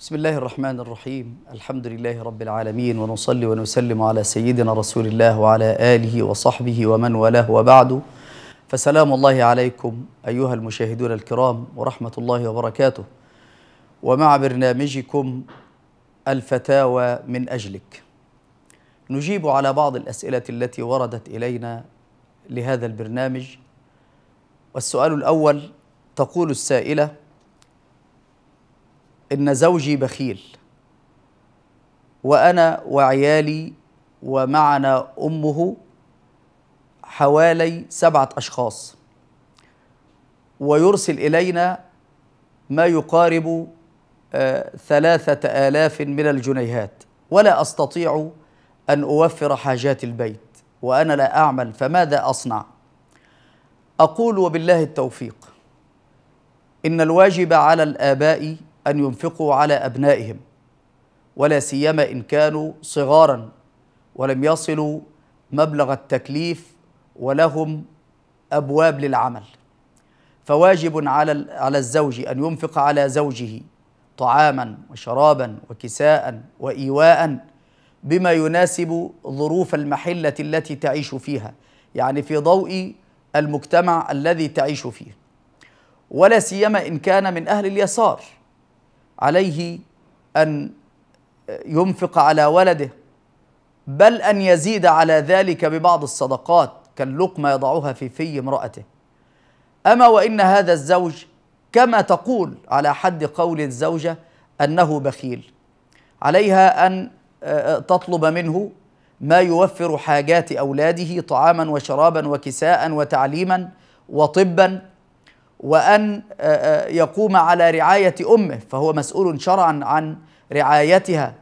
بسم الله الرحمن الرحيم الحمد لله رب العالمين ونصلي ونسلم على سيدنا رسول الله وعلى آله وصحبه ومن والاه وبعد فسلام الله عليكم أيها المشاهدون الكرام ورحمة الله وبركاته ومع برنامجكم الفتاوى من أجلك نجيب على بعض الأسئلة التي وردت إلينا لهذا البرنامج والسؤال الأول تقول السائلة إن زوجي بخيل وأنا وعيالي ومعنا أمه حوالي سبعة أشخاص ويرسل إلينا ما يقارب آه، ثلاثة آلاف من الجنيهات ولا أستطيع أن أوفر حاجات البيت وأنا لا أعمل فماذا أصنع؟ أقول وبالله التوفيق إن الواجب على الآباء أن ينفقوا على أبنائهم ولا سيما إن كانوا صغارا ولم يصلوا مبلغ التكليف ولهم أبواب للعمل فواجب على على الزوج أن ينفق على زوجه طعاما وشرابا وكساء وإيواء بما يناسب ظروف المحلة التي تعيش فيها يعني في ضوء المجتمع الذي تعيش فيه ولا سيما إن كان من أهل اليسار عليه ان ينفق على ولده بل ان يزيد على ذلك ببعض الصدقات كاللقمه يضعها في في امراته اما وان هذا الزوج كما تقول على حد قول الزوجه انه بخيل عليها ان آه، آه، تطلب منه ما يوفر حاجات اولاده طعاما وشرابا وكساء وتعليما وطبا وأن آه، آه، يقوم على رعاية أمه فهو مسؤول شرعا عن رعايتها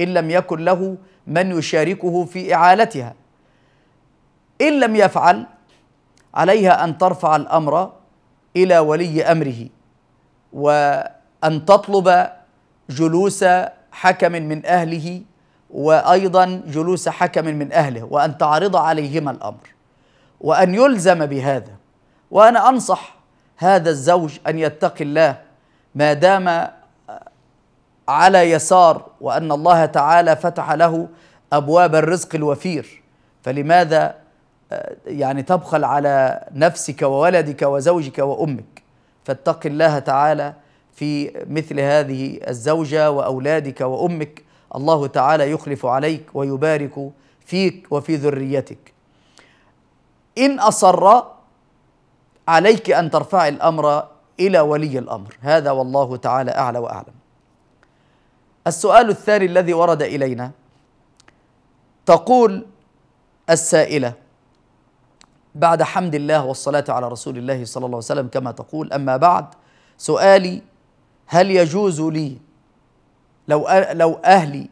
إن لم يكن له من يشاركه في إعالتها إن لم يفعل عليها أن ترفع الأمر إلى ولي أمره وأن تطلب جلوس حكم من أهله وأيضا جلوس حكم من أهله وأن تعرض عليهما الأمر وأن يلزم بهذا وأنا أنصح هذا الزوج ان يتقي الله ما دام على يسار وان الله تعالى فتح له ابواب الرزق الوفير فلماذا آه، يعني تبخل على نفسك وولدك وزوجك وامك فاتق الله تعالى في مثل هذه الزوجه واولادك وامك الله تعالى يخلف عليك ويبارك فيك وفي ذريتك ان اصر عليك أن ترفعي الأمر إلى ولي الأمر هذا والله تعالى أعلى وأعلم السؤال الثاني الذي ورد إلينا تقول السائلة بعد حمد الله والصلاة على رسول الله صلى الله عليه وسلم كما تقول أما بعد سؤالي هل يجوز لي لو لو أهلي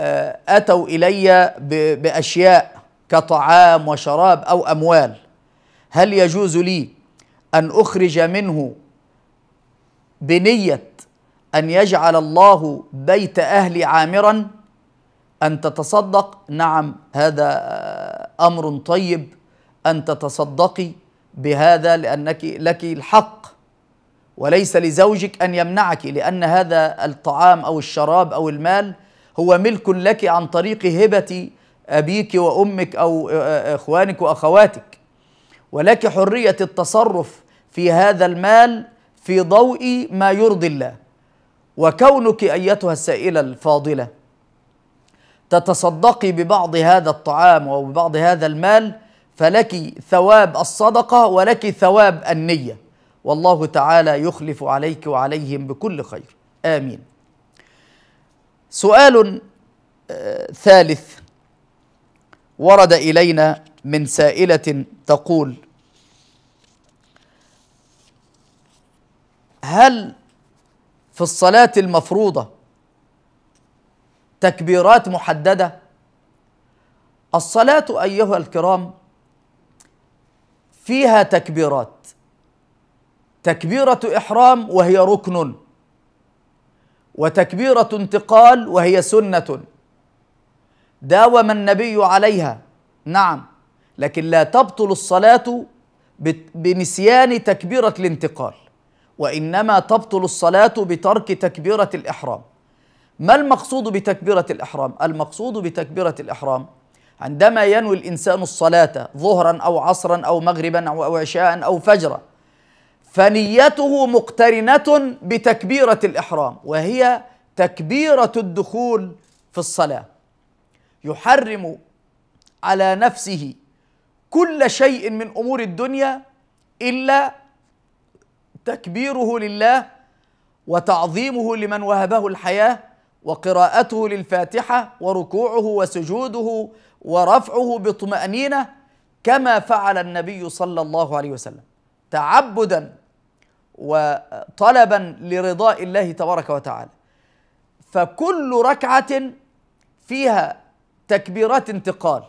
آه، أتوا إلي بأشياء كطعام وشراب أو أموال هل يجوز لي ان اخرج منه بنيه ان يجعل الله بيت اهلي عامرا ان تتصدق نعم هذا امر طيب ان تتصدقي بهذا لانك لك الحق وليس لزوجك ان يمنعك لان هذا الطعام او الشراب او المال هو ملك لك عن طريق هبه ابيك وامك او اخوانك واخواتك ولك حرية التصرف في هذا المال في ضوء ما يرضي الله وكونك أيتها السائلة الفاضلة تتصدقي ببعض هذا الطعام أو ببعض هذا المال فلك ثواب الصدقة ولك ثواب النية والله تعالى يخلف عليك وعليهم بكل خير آمين سؤال آه، ثالث ورد إلينا من سائلة تقول هل في الصلاة المفروضة تكبيرات محددة الصلاة أيها الكرام فيها تكبيرات تكبيرة إحرام وهي ركن وتكبيرة انتقال وهي سنة داوم النبي عليها نعم لكن لا تبطل الصلاة بنسيان تكبيرة الانتقال وإنما تبطل الصلاة بترك تكبيرة الإحرام ما المقصود بتكبيرة الإحرام؟ المقصود بتكبيرة الإحرام عندما ينوي الإنسان الصلاة ظهرا أو عصرا أو مغربا أو عشاء أو فجرا فنيته مقترنة بتكبيرة الإحرام وهي تكبيرة الدخول في الصلاة يحرم على نفسه كل شيء من امور الدنيا الا تكبيره لله وتعظيمه لمن وهبه الحياه وقراءته للفاتحه وركوعه وسجوده ورفعه بطمانينه كما فعل النبي صلى الله عليه وسلم تعبدا وطلبا لرضاء الله تبارك وتعالى فكل ركعه فيها تكبيرات انتقال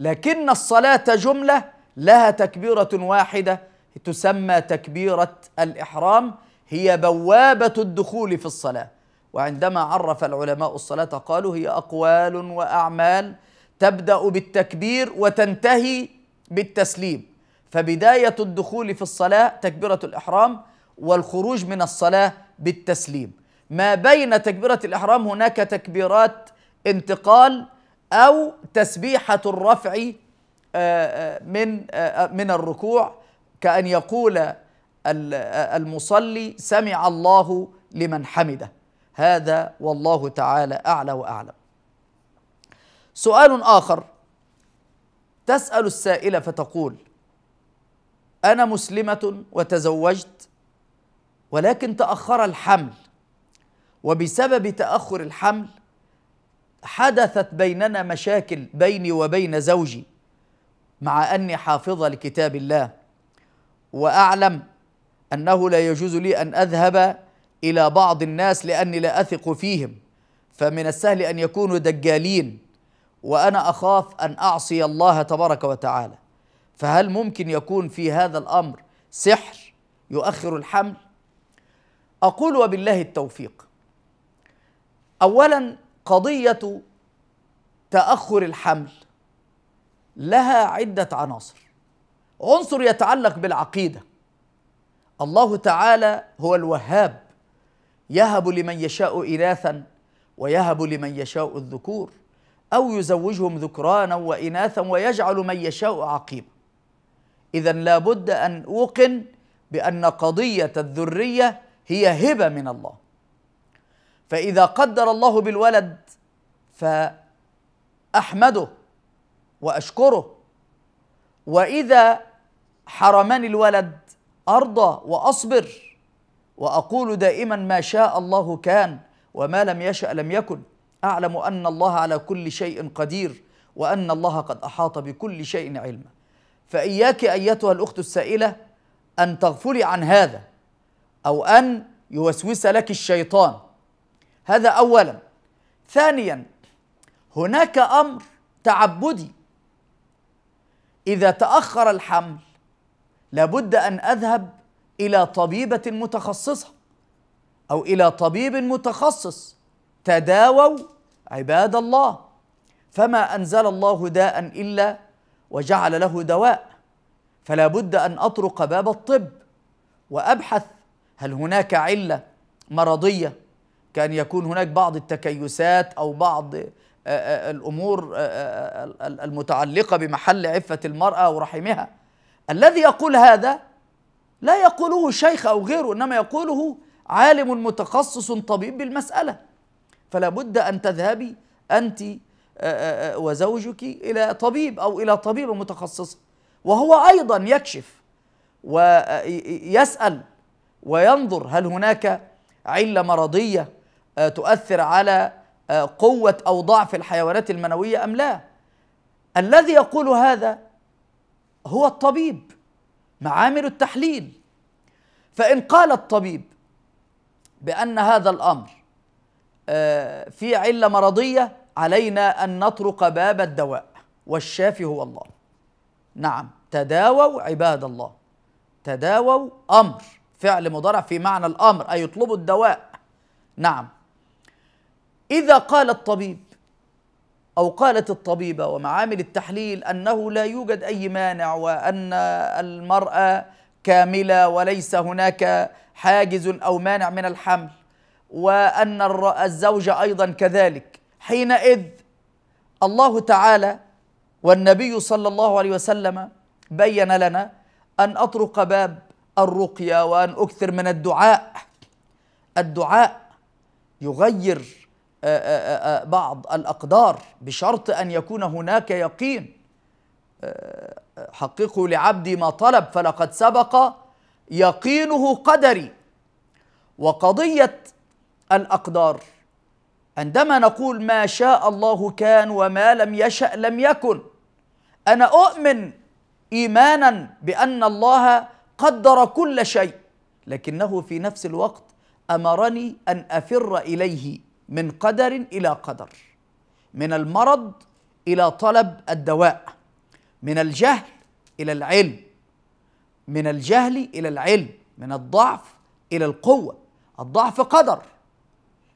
لكن الصلاة جملة لها تكبيرة واحدة تسمى تكبيرة الإحرام هي بوابة الدخول في الصلاة وعندما عرف العلماء الصلاة قالوا هي أقوال وأعمال تبدأ بالتكبير وتنتهي بالتسليم فبداية الدخول في الصلاة تكبيرة الإحرام والخروج من الصلاة بالتسليم ما بين تكبيرة الإحرام هناك تكبيرات انتقال أو تسبيحة الرفع آه، آه، من آه، من الركوع كأن يقول المصلي سمع الله لمن حمده هذا والله تعالى أعلى وأعلم سؤال آخر تسأل السائلة فتقول أنا مسلمة وتزوجت ولكن تأخر الحمل وبسبب تأخر الحمل حدثت بيننا مشاكل بيني وبين زوجي مع اني حافظه لكتاب الله واعلم انه لا يجوز لي ان اذهب الى بعض الناس لاني لا اثق فيهم فمن السهل ان يكونوا دجالين وانا اخاف ان اعصي الله تبارك وتعالى فهل ممكن يكون في هذا الامر سحر يؤخر الحمل اقول وبالله التوفيق اولا قضية تأخر الحمل لها عدة عناصر عنصر يتعلق بالعقيدة الله تعالى هو الوهاب يهب لمن يشاء إناثا ويهب لمن يشاء الذكور أو يزوجهم ذكرانا وإناثا ويجعل من يشاء عقيما إذا لابد أن أوقن بأن قضية الذرية هي هبة من الله فإذا قدر الله بالولد فأحمده وأشكره وإذا حرمني الولد أرضى وأصبر وأقول دائما ما شاء الله كان وما لم يشأ لم يكن أعلم أن الله على كل شيء قدير وأن الله قد أحاط بكل شيء علما فإياك أيتها الأخت السائلة أن تغفلي عن هذا أو أن يوسوس لك الشيطان هذا اولا ثانيا هناك امر تعبدي اذا تاخر الحمل لابد ان اذهب الى طبيبه متخصصه او الى طبيب متخصص تداووا عباد الله فما انزل الله داء الا وجعل له دواء فلا بد ان اطرق باب الطب وابحث هل هناك عله مرضيه كان يكون هناك بعض التكيسات أو بعض آه، آه، الأمور آه، المتعلقة بمحل عفة المرأة ورحمها الذي يقول هذا لا يقوله شيخ أو غيره إنما يقوله عالم متخصص طبيب بالمسألة فلا بد أن تذهبي أنت وزوجك إلى طبيب أو إلى طبيبة متخصصة وهو أيضا يكشف ويسأل وينظر هل هناك علة مرضية آه، تؤثر على آه، قوة أو ضعف الحيوانات المنوية أم لا الذي يقول هذا هو الطبيب معامل التحليل فإن قال الطبيب بأن هذا الأمر آه، في علة مرضية علينا أن نطرق باب الدواء والشافي هو الله نعم تداووا عباد الله تداووا أمر فعل مضارع في معنى الأمر أي يطلبوا الدواء نعم إذا قال الطبيب أو قالت الطبيبة ومعامل التحليل أنه لا يوجد أي مانع وأن المرأة كاملة وليس هناك حاجز أو مانع من الحمل وأن الزوجة أيضا كذلك حينئذ الله تعالى والنبي صلى الله عليه وسلم بين لنا أن أطرق باب الرقية وأن أكثر من الدعاء الدعاء يغير آه، آه، آه، بعض الأقدار بشرط أن يكون هناك يقين حققوا لعبدي ما طلب فلقد سبق يقينه قدري وقضية الأقدار عندما نقول ما شاء الله كان وما لم يشأ لم يكن أنا أؤمن إيمانا بأن الله قدر كل شيء لكنه في نفس الوقت أمرني أن أفر إليه من قدر الى قدر من المرض الى طلب الدواء من الجهل الى العلم من الجهل الى العلم من الضعف الى القوه الضعف قدر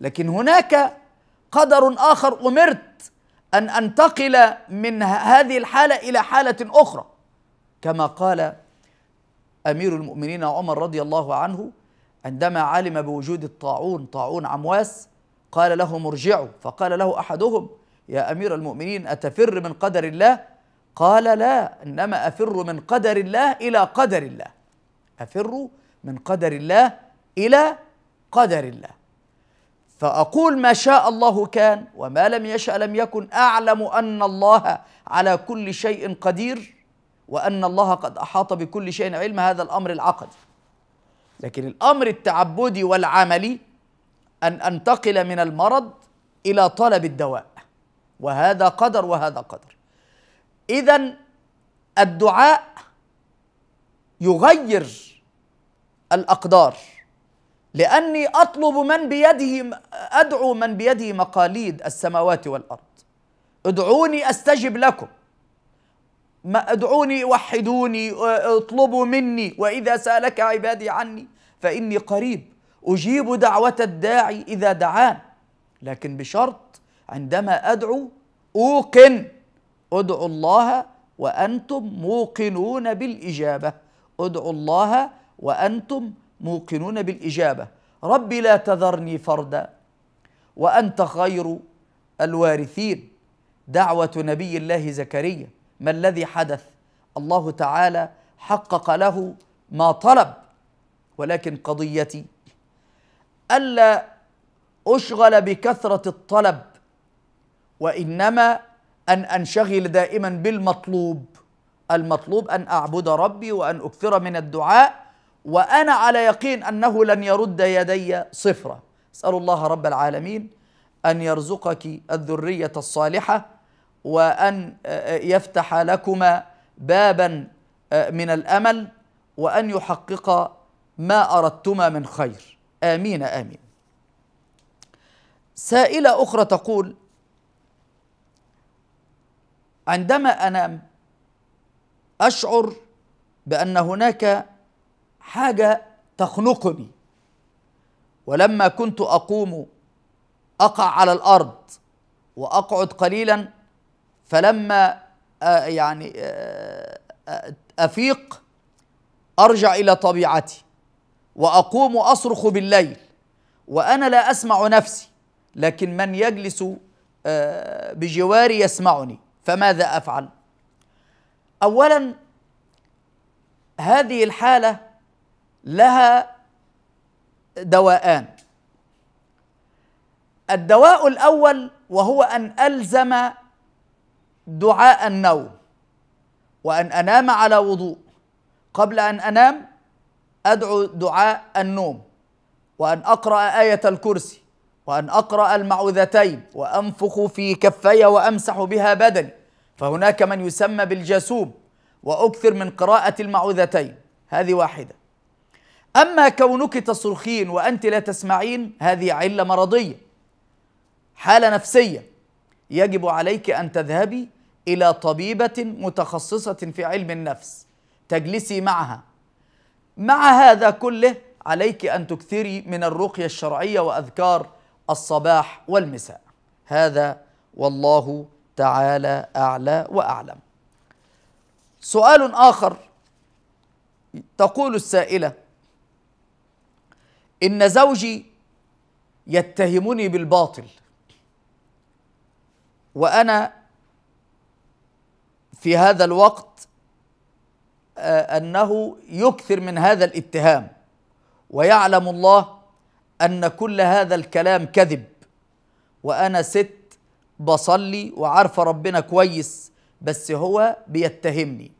لكن هناك قدر اخر امرت ان انتقل من هذه الحاله الى حاله اخرى كما قال امير المؤمنين عمر رضي الله عنه عندما علم بوجود الطاعون طاعون عمواس قال لهم ارجعوا فقال له احدهم يا امير المؤمنين اتفر من قدر الله قال لا انما افر من قدر الله الى قدر الله افر من قدر الله الى قدر الله فاقول ما شاء الله كان وما لم يشا لم يكن اعلم ان الله على كل شيء قدير وان الله قد احاط بكل شيء علم هذا الامر العقدي لكن الامر التعبدي والعملي ان انتقل من المرض الى طلب الدواء وهذا قدر وهذا قدر اذا الدعاء يغير الاقدار لاني اطلب من بيده ادعو من بيده مقاليد السماوات والارض ادعوني استجب لكم ما ادعوني وحدوني اطلبوا مني واذا سالك عبادي عني فاني قريب أجيب دعوة الداعي إذا دعان لكن بشرط عندما أدعو أوقن ادعوا الله وأنتم موقنون بالإجابة ادعوا الله وأنتم موقنون بالإجابة رب لا تذرني فردا وأنت خير الوارثين دعوة نبي الله زكريا ما الذي حدث الله تعالى حقق له ما طلب ولكن قضيتي ألا أشغل بكثرة الطلب وإنما أن أنشغل دائما بالمطلوب المطلوب أن أعبد ربي وأن أكثر من الدعاء وأنا على يقين أنه لن يرد يدي صفرا أسأل الله رب العالمين أن يرزقك الذرية الصالحة وأن آه، آه، يفتح لكما بابا آه، من الأمل وأن يحقق ما أردتما من خير امين امين سائله اخرى تقول عندما انام اشعر بان هناك حاجه تخنقني ولما كنت اقوم اقع على الارض واقعد قليلا فلما آه، يعني آه، آه، افيق ارجع الى طبيعتي واقوم اصرخ بالليل وانا لا اسمع نفسي لكن من يجلس آه، بجواري يسمعني فماذا افعل اولا هذه الحاله لها دواءان الدواء الاول وهو ان الزم دعاء النوم وان انام على وضوء قبل ان انام أدعو دعاء النوم وأن أقرأ آية الكرسي وأن أقرأ المعوذتين وأنفخ في كفي وأمسح بها بدني فهناك من يسمى بالجاسوم وأكثر من قراءة المعوذتين هذه واحدة أما كونك تصرخين وأنت لا تسمعين هذه علة مرضية حالة نفسية يجب عليك أن تذهبي إلى طبيبة متخصصة في علم النفس تجلسي معها مع هذا كله عليك أن تكثري من الرقية الشرعية وأذكار الصباح والمساء هذا والله تعالى أعلى وأعلم سؤال آخر تقول السائلة إن زوجي يتهمني بالباطل وأنا في هذا الوقت آه، انه يكثر من هذا الاتهام ويعلم الله ان كل هذا الكلام كذب وانا ست بصلي وعارفه ربنا كويس بس هو بيتهمني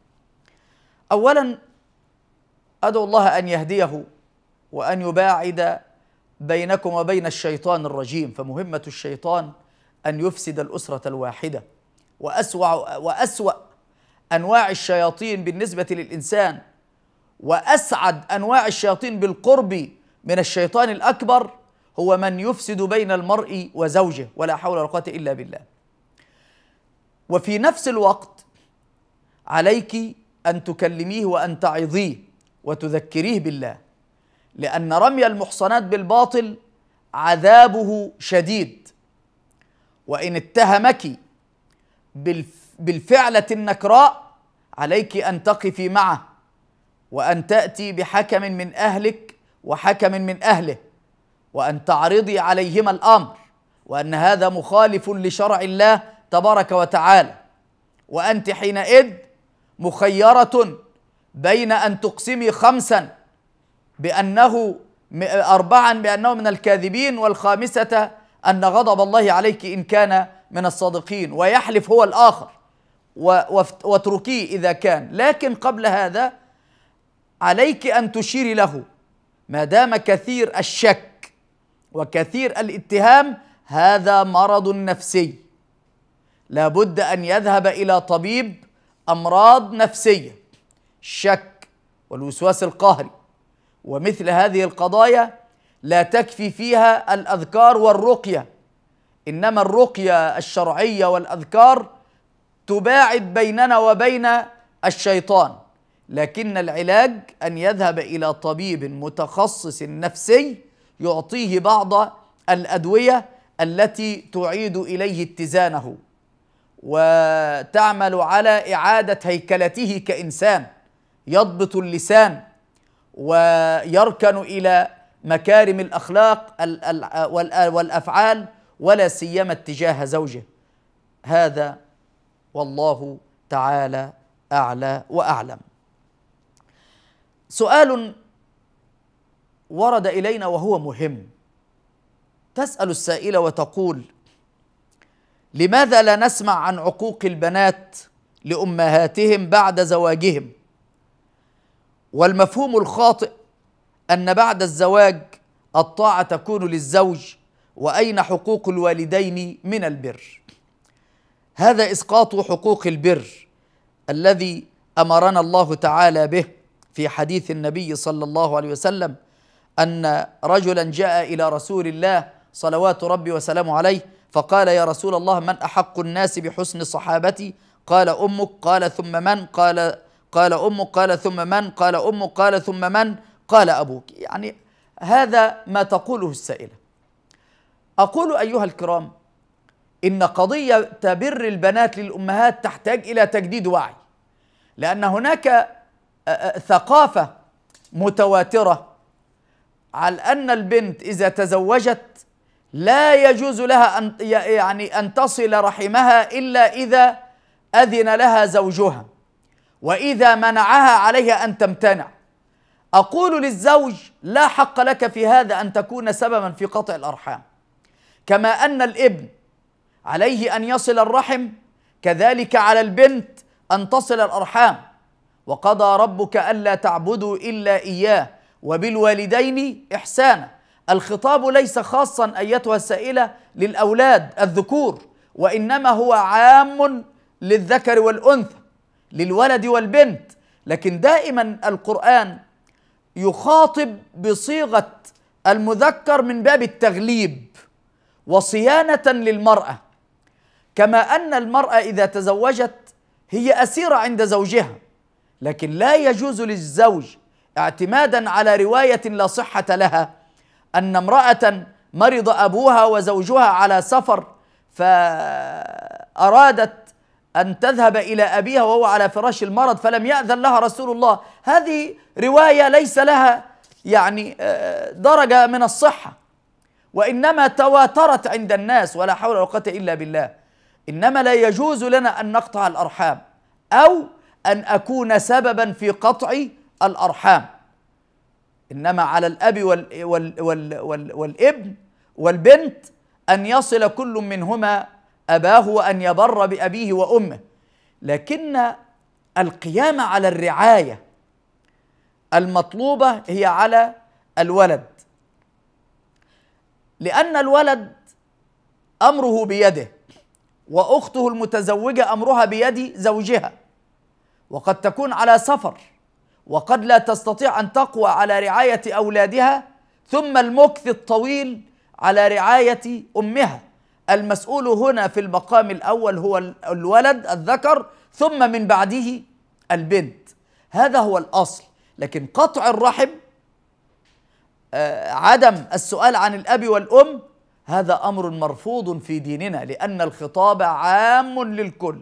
اولا ادعو الله ان يهديه وان يباعد بينكم وبين الشيطان الرجيم فمهمه الشيطان ان يفسد الاسره الواحده واسوا واسوا انواع الشياطين بالنسبه للانسان واسعد انواع الشياطين بالقرب من الشيطان الاكبر هو من يفسد بين المرء وزوجه ولا حول ولا قوه الا بالله وفي نفس الوقت عليك ان تكلميه وان تعظيه وتذكريه بالله لان رمي المحصنات بالباطل عذابه شديد وان اتهمك بالف بالفعلة النكراء عليك أن تقفي معه وأن تأتي بحكم من أهلك وحكم من أهله وأن تعرضي عليهما الأمر وأن هذا مخالف لشرع الله تبارك وتعالى وأنت حينئذ مخيرة بين أن تقسمي خمسا بأنه أربعا بأنه من الكاذبين والخامسة أن غضب الله عليك إن كان من الصادقين ويحلف هو الآخر واتركيه إذا كان لكن قبل هذا عليك أن تشيري له ما دام كثير الشك وكثير الاتهام هذا مرض نفسي لابد أن يذهب إلى طبيب أمراض نفسية الشك والوسواس القهري ومثل هذه القضايا لا تكفي فيها الأذكار والرقية إنما الرقية الشرعية والأذكار تباعد بيننا وبين الشيطان لكن العلاج ان يذهب الى طبيب متخصص نفسي يعطيه بعض الادويه التي تعيد اليه اتزانه وتعمل على اعاده هيكلته كانسان يضبط اللسان ويركن الى مكارم الاخلاق والافعال ولا سيما اتجاه زوجه هذا والله تعالى اعلى واعلم سؤال ورد الينا وهو مهم تسال السائله وتقول لماذا لا نسمع عن عقوق البنات لامهاتهم بعد زواجهم والمفهوم الخاطئ ان بعد الزواج الطاعه تكون للزوج واين حقوق الوالدين من البر هذا اسقاط حقوق البر الذي امرنا الله تعالى به في حديث النبي صلى الله عليه وسلم ان رجلا جاء الى رسول الله صلوات ربي وسلامه عليه فقال يا رسول الله من احق الناس بحسن صحابتي قال امك قال ثم من قال قال امك قال ثم من قال امك قال ثم من قال ابوك يعني هذا ما تقوله السائله اقول ايها الكرام إن قضية تبر البنات للأمهات تحتاج إلى تجديد وعي لأن هناك آه، آه، ثقافة متواترة على أن البنت إذا تزوجت لا يجوز لها أن يعني أن تصل رحمها إلا إذا أذن لها زوجها وإذا منعها عليها أن تمتنع أقول للزوج لا حق لك في هذا أن تكون سببا في قطع الأرحام كما أن الابن عليه ان يصل الرحم كذلك على البنت ان تصل الارحام وقضى ربك الا تعبدوا الا اياه وبالوالدين احسانا الخطاب ليس خاصا ايتها السائله للاولاد الذكور وانما هو عام للذكر والانثى للولد والبنت لكن دائما القران يخاطب بصيغه المذكر من باب التغليب وصيانه للمراه كما أن المرأة إذا تزوجت هي أسيرة عند زوجها لكن لا يجوز للزوج اعتمادا على رواية لا صحة لها أن امرأة مرض أبوها وزوجها على سفر فأرادت أن تذهب إلى أبيها وهو على فراش المرض فلم يأذن لها رسول الله هذه رواية ليس لها يعني آه، درجة من الصحة وإنما تواترت عند الناس ولا حول ولا قوة إلا بالله إنما لا يجوز لنا أن نقطع الأرحام أو أن أكون سببا في قطع الأرحام إنما على الأب والـ والـ والـ والـ والابن والبنت أن يصل كل منهما أباه وأن يبر بأبيه وأمه لكن القيام على الرعاية المطلوبة هي على الولد لأن الولد أمره بيده واخته المتزوجه امرها بيد زوجها وقد تكون على سفر وقد لا تستطيع ان تقوى على رعايه اولادها ثم المكث الطويل على رعايه امها المسؤول هنا في المقام الاول هو الولد الذكر ثم من بعده البنت هذا هو الاصل لكن قطع الرحم آه، عدم السؤال عن الاب والام هذا امر مرفوض في ديننا لان الخطاب عام للكل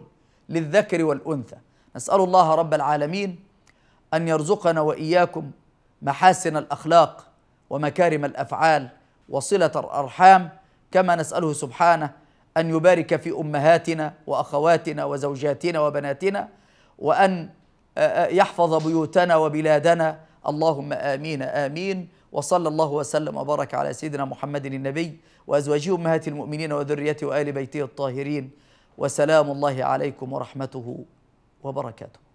للذكر والانثى نسال الله رب العالمين ان يرزقنا واياكم محاسن الاخلاق ومكارم الافعال وصله الارحام كما نساله سبحانه ان يبارك في امهاتنا واخواتنا وزوجاتنا وبناتنا وان يحفظ بيوتنا وبلادنا اللهم امين امين وصلى الله وسلم وبارك على سيدنا محمد النبي وأزواجه أمهات المؤمنين وذريته وآل بيته الطاهرين وسلام الله عليكم ورحمته وبركاته